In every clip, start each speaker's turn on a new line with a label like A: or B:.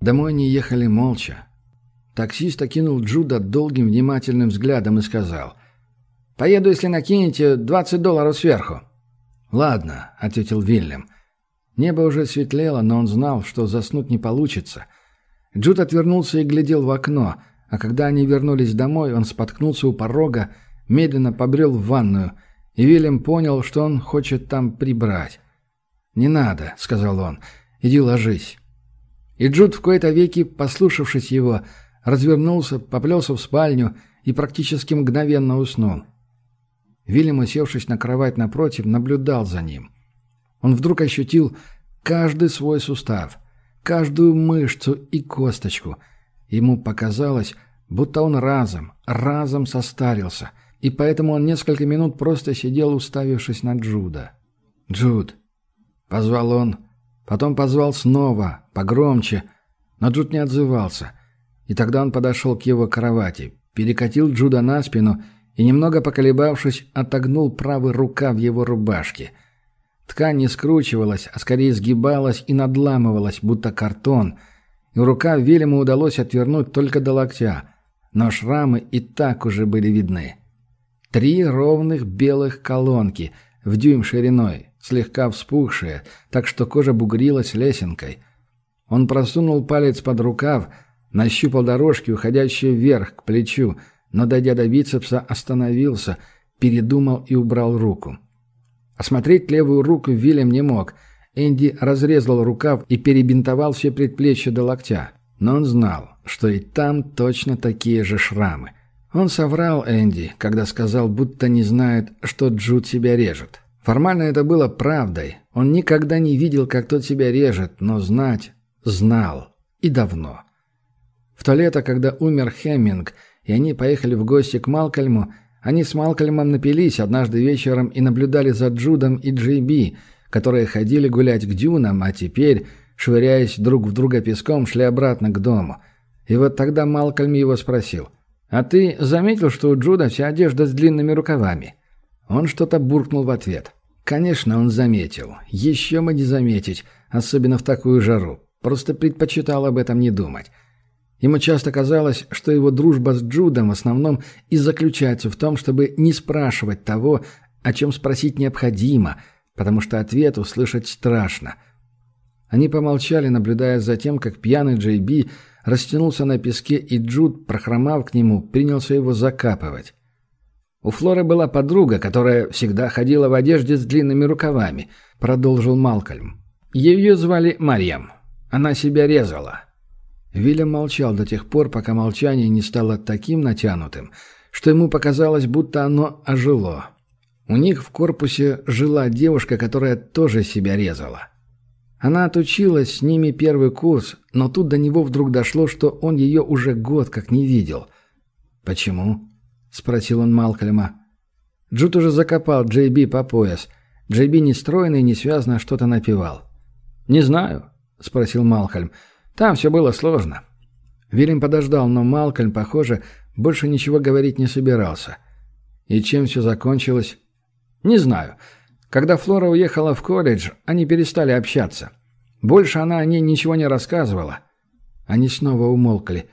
A: Домой они ехали молча. Таксист окинул Джуда долгим внимательным взглядом и сказал. «Поеду, если накинете 20 долларов сверху». «Ладно», — ответил Вильям. Небо уже светлело, но он знал, что заснуть не получится. Джуд отвернулся и глядел в окно, а когда они вернулись домой, он споткнулся у порога, медленно побрел в ванную, и Вильям понял, что он хочет там прибрать. «Не надо», — сказал он, — «иди ложись». И Джуд в кои-то веки, послушавшись его, развернулся, поплелся в спальню и практически мгновенно уснул. Вильям, усевшись на кровать напротив, наблюдал за ним. Он вдруг ощутил каждый свой сустав, каждую мышцу и косточку. Ему показалось, будто он разом, разом состарился, и поэтому он несколько минут просто сидел, уставившись на Джуда. «Джуд!» — позвал он, Потом позвал снова, погромче, но Джуд не отзывался. И тогда он подошел к его кровати, перекатил Джуда на спину и, немного поколебавшись, отогнул правый рукав его рубашки. Ткань не скручивалась, а скорее сгибалась и надламывалась, будто картон, и рука Вильяму удалось отвернуть только до локтя, но шрамы и так уже были видны. Три ровных белых колонки — в дюйм шириной, слегка вспухшие, так что кожа бугрилась лесенкой. Он просунул палец под рукав, нащупал дорожки, уходящие вверх, к плечу, но, дойдя до бицепса, остановился, передумал и убрал руку. Осмотреть левую руку Вильям не мог. Энди разрезал рукав и перебинтовал все предплечья до локтя. Но он знал, что и там точно такие же шрамы. Он соврал Энди, когда сказал, будто не знает, что Джуд себя режет. Формально это было правдой. Он никогда не видел, как тот себя режет, но знать знал. И давно. В то лето, когда умер Хеминг, и они поехали в гости к Малкольму, они с Малкольмом напились однажды вечером и наблюдали за Джудом и Джейби, которые ходили гулять к дюнам, а теперь, швыряясь друг в друга песком, шли обратно к дому. И вот тогда Малкольм его спросил, а ты заметил, что у Джуда вся одежда с длинными рукавами?» Он что-то буркнул в ответ. «Конечно, он заметил. Еще мы не заметить, особенно в такую жару. Просто предпочитал об этом не думать». Ему часто казалось, что его дружба с Джудом в основном и заключается в том, чтобы не спрашивать того, о чем спросить необходимо, потому что ответ услышать страшно. Они помолчали, наблюдая за тем, как пьяный Джей Би растянулся на песке, и Джуд, прохромав к нему, принялся его закапывать. «У Флоры была подруга, которая всегда ходила в одежде с длинными рукавами», — продолжил Малкольм. «Ее звали Марьям. Она себя резала». Вильям молчал до тех пор, пока молчание не стало таким натянутым, что ему показалось, будто оно ожило. У них в корпусе жила девушка, которая тоже себя резала. Она отучилась с ними первый курс, но тут до него вдруг дошло, что он ее уже год как не видел. «Почему?» — спросил он Малкольма. Джуд уже закопал Джейби по пояс. Джейби Би нестройный и несвязно что-то напевал. «Не знаю», — спросил Малкольм. «Там все было сложно». Вильям подождал, но Малкольм, похоже, больше ничего говорить не собирался. «И чем все закончилось?» «Не знаю. Когда Флора уехала в колледж, они перестали общаться. Больше она о ней ничего не рассказывала. Они снова умолкли.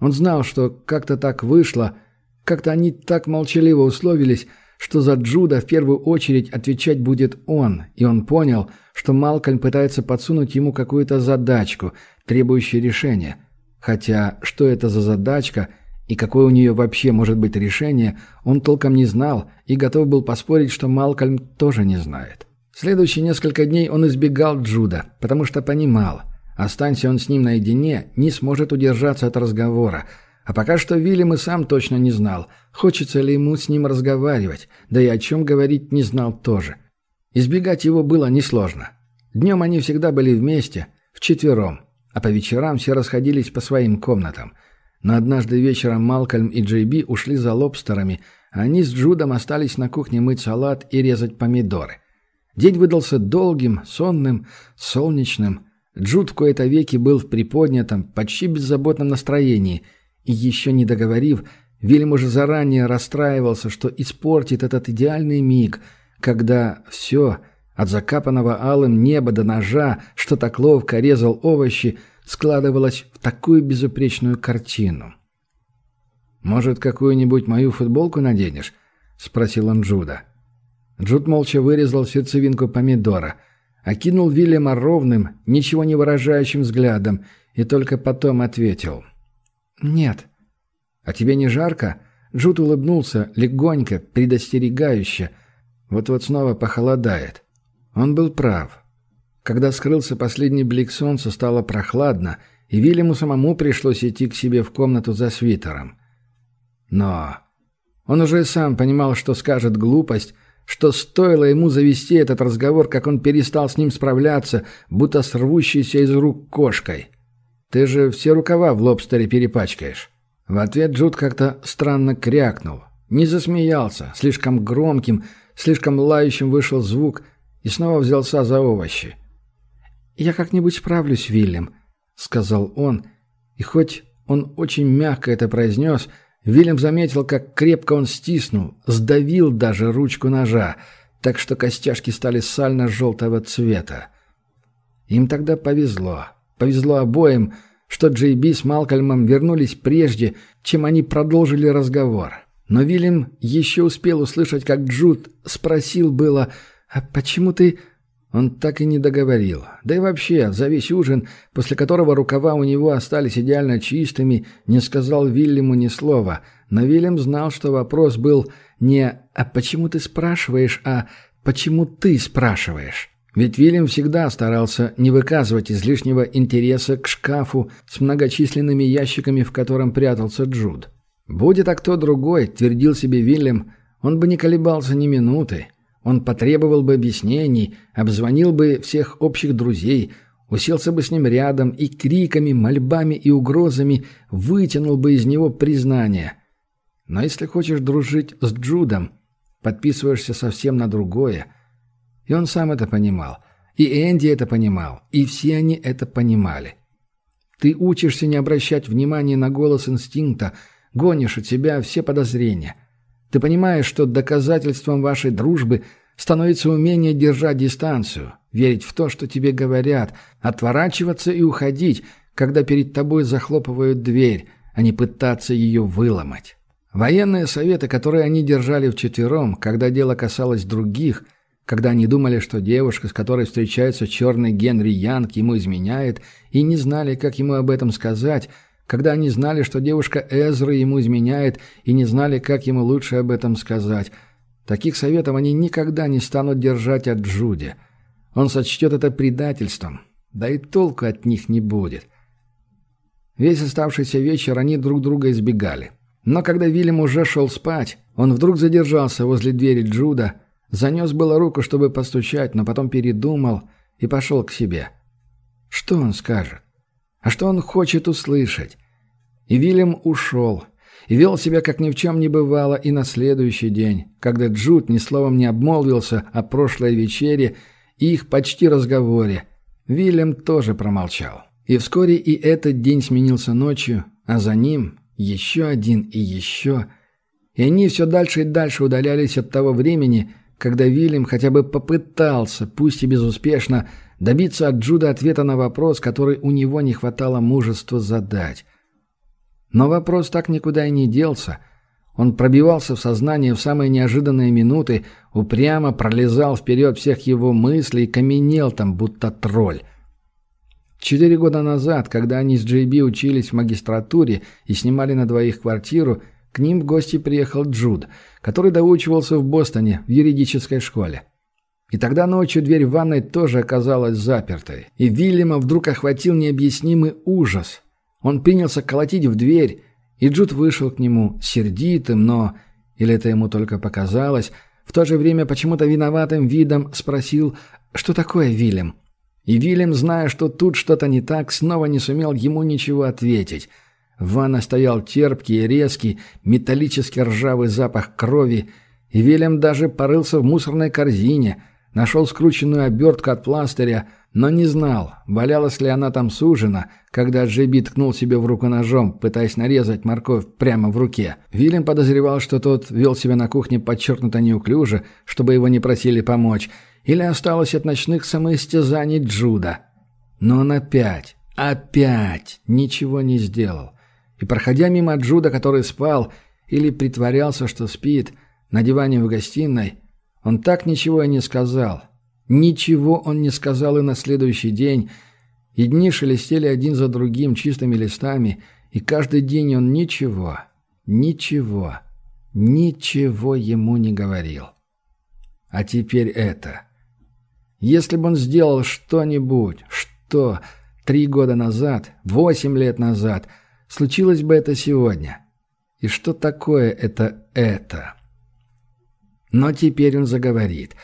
A: Он знал, что как-то так вышло, как-то они так молчаливо условились, что за Джуда в первую очередь отвечать будет он, и он понял, что Малкольм пытается подсунуть ему какую-то задачку, требующую решения. Хотя, что это за задачка – и какое у нее вообще может быть решение, он толком не знал и готов был поспорить, что Малкольм тоже не знает. следующие несколько дней он избегал Джуда, потому что понимал, останься он с ним наедине, не сможет удержаться от разговора. А пока что Вильям и сам точно не знал, хочется ли ему с ним разговаривать, да и о чем говорить не знал тоже. Избегать его было несложно. Днем они всегда были вместе, вчетвером, а по вечерам все расходились по своим комнатам – но однажды вечером Малкольм и Джейби ушли за лобстерами, а они с Джудом остались на кухне мыть салат и резать помидоры. День выдался долгим, сонным, солнечным. Джуд в кои-то веки был в приподнятом, почти беззаботном настроении. И еще не договорив, Вильям уже заранее расстраивался, что испортит этот идеальный миг, когда все, от закапанного алым неба до ножа, что так ловко резал овощи, складывалось в такую безупречную картину. «Может, какую-нибудь мою футболку наденешь?» — спросил он Джуда. Джуд молча вырезал сердцевинку помидора, окинул Вильяма ровным, ничего не выражающим взглядом и только потом ответил. «Нет». «А тебе не жарко?» Джуд улыбнулся, легонько, предостерегающе. «Вот-вот снова похолодает». Он был прав. Когда скрылся последний блик солнца, стало прохладно, и Вильяму самому пришлось идти к себе в комнату за свитером. Но он уже сам понимал, что скажет глупость, что стоило ему завести этот разговор, как он перестал с ним справляться, будто с рвущейся из рук кошкой. «Ты же все рукава в лобстере перепачкаешь». В ответ Джуд как-то странно крякнул. Не засмеялся, слишком громким, слишком лающим вышел звук и снова взялся за овощи. «Я как-нибудь справлюсь, Вильям», — сказал он. И хоть он очень мягко это произнес, Вильям заметил, как крепко он стиснул, сдавил даже ручку ножа, так что костяшки стали сально-желтого цвета. Им тогда повезло. Повезло обоим, что Джейби с Малкольмом вернулись прежде, чем они продолжили разговор. Но Вильям еще успел услышать, как Джуд спросил было, «А почему ты он так и не договорил. Да и вообще, за весь ужин, после которого рукава у него остались идеально чистыми, не сказал Вильяму ни слова. Но Вильям знал, что вопрос был не «А почему ты спрашиваешь?», а «Почему ты спрашиваешь?». Ведь Вильям всегда старался не выказывать излишнего интереса к шкафу с многочисленными ящиками, в котором прятался Джуд. «Будет а кто другой», — твердил себе Вильям, — «он бы не колебался ни минуты». Он потребовал бы объяснений, обзвонил бы всех общих друзей, уселся бы с ним рядом и криками, мольбами и угрозами вытянул бы из него признание. Но если хочешь дружить с Джудом, подписываешься совсем на другое. И он сам это понимал. И Энди это понимал. И все они это понимали. Ты учишься не обращать внимания на голос инстинкта, гонишь от себя все подозрения – ты понимаешь, что доказательством вашей дружбы становится умение держать дистанцию, верить в то, что тебе говорят, отворачиваться и уходить, когда перед тобой захлопывают дверь, а не пытаться ее выломать. Военные советы, которые они держали вчетвером, когда дело касалось других, когда они думали, что девушка, с которой встречается черный Генри Янг, ему изменяет, и не знали, как ему об этом сказать – когда они знали, что девушка Эзры ему изменяет, и не знали, как ему лучше об этом сказать. Таких советов они никогда не станут держать от Джуди. Он сочтет это предательством, да и толку от них не будет. Весь оставшийся вечер они друг друга избегали. Но когда Вильям уже шел спать, он вдруг задержался возле двери Джуда, занес было руку, чтобы постучать, но потом передумал и пошел к себе. Что он скажет? А что он хочет услышать? И Вильям ушел. И вел себя, как ни в чем не бывало, и на следующий день, когда Джуд ни словом не обмолвился о прошлой вечере и их почти разговоре. Вильям тоже промолчал. И вскоре и этот день сменился ночью, а за ним еще один и еще. И они все дальше и дальше удалялись от того времени, когда Вильям хотя бы попытался, пусть и безуспешно, добиться от Джуда ответа на вопрос, который у него не хватало мужества задать. Но вопрос так никуда и не делся. Он пробивался в сознание в самые неожиданные минуты, упрямо пролезал вперед всех его мыслей и каменел там, будто тролль. Четыре года назад, когда они с Джейби учились в магистратуре и снимали на двоих квартиру, к ним в гости приехал Джуд, который доучивался в Бостоне в юридической школе. И тогда ночью дверь в ванной тоже оказалась запертой, и Вильяма вдруг охватил необъяснимый ужас. Он принялся колотить в дверь, и Джуд вышел к нему сердитым, но, или это ему только показалось, в то же время почему-то виноватым видом спросил «Что такое, Вильям?» И Вильям, зная, что тут что-то не так, снова не сумел ему ничего ответить – в стоял терпкий, и резкий, металлически ржавый запах крови, и Вильям даже порылся в мусорной корзине, нашел скрученную обертку от пластыря, но не знал, валялась ли она там сужена, когда Джиби ткнул себе в руку ножом, пытаясь нарезать морковь прямо в руке. Вильям подозревал, что тот вел себя на кухне подчеркнуто неуклюже, чтобы его не просили помочь, или осталось от ночных самоистязаний Джуда. Но он опять, опять ничего не сделал. И проходя мимо Джуда, который спал или притворялся, что спит, на диване в гостиной, он так ничего и не сказал. Ничего он не сказал и на следующий день, и дни шелестели один за другим чистыми листами, и каждый день он ничего, ничего, ничего ему не говорил. А теперь это. Если бы он сделал что-нибудь, что три года назад, восемь лет назад – Случилось бы это сегодня. И что такое это «это»? Но теперь он заговорит.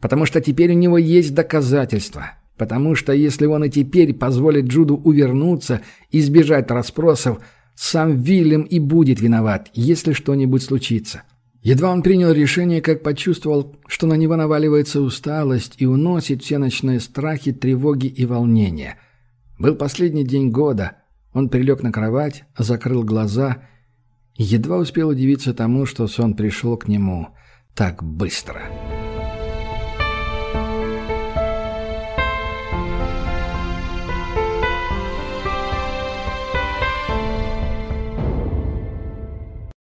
A: Потому что теперь у него есть доказательства. Потому что если он и теперь позволит Джуду увернуться избежать расспросов, сам Вильям и будет виноват, если что-нибудь случится. Едва он принял решение, как почувствовал, что на него наваливается усталость и уносит все ночные страхи, тревоги и волнения. Был последний день года, он прилег на кровать, закрыл глаза и едва успел удивиться тому, что сон пришел к нему так быстро.